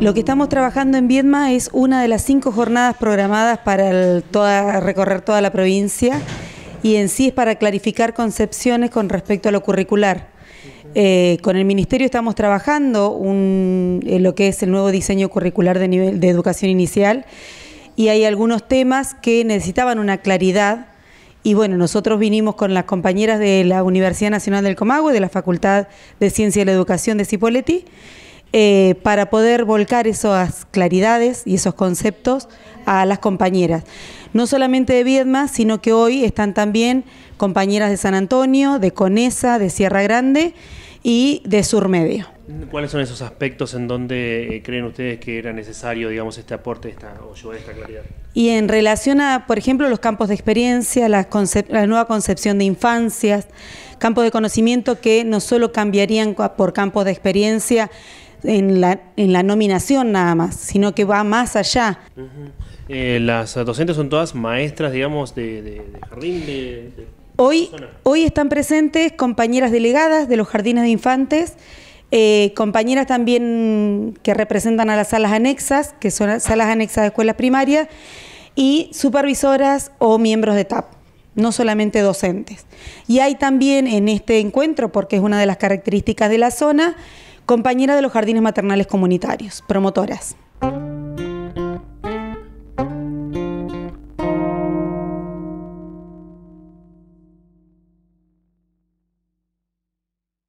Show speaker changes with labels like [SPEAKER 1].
[SPEAKER 1] Lo que estamos trabajando en Viedma es una de las cinco jornadas programadas para recorrer toda la provincia y en sí es para clarificar concepciones con respecto a lo curricular. Eh, con el Ministerio estamos trabajando un, eh, lo que es el nuevo diseño curricular de, nivel, de educación inicial y hay algunos temas que necesitaban una claridad y bueno, nosotros vinimos con las compañeras de la Universidad Nacional del Comahue, de la Facultad de Ciencia y la Educación de Cipolletti, eh, para poder volcar esas claridades y esos conceptos a las compañeras. No solamente de Viedma, sino que hoy están también compañeras de San Antonio, de Conesa, de Sierra Grande y de Sur Medio.
[SPEAKER 2] ¿Cuáles son esos aspectos en donde eh, creen ustedes que era necesario, digamos, este aporte esta, o llevar esta claridad?
[SPEAKER 1] Y en relación a, por ejemplo, los campos de experiencia, la, la nueva concepción de infancias, campos de conocimiento que no solo cambiarían por campos de experiencia, en la, en la nominación nada más, sino que va más allá.
[SPEAKER 2] Eh, las docentes son todas maestras, digamos, de, jardín
[SPEAKER 1] Hoy, hoy, están presentes compañeras delegadas de los jardines de infantes, eh, compañeras también que representan a las salas anexas, que son salas anexas de escuelas primarias, y supervisoras o miembros de TAP, no solamente docentes. Y hay también en este encuentro, porque es una de las características de la zona, compañera de los jardines maternales comunitarios, promotoras.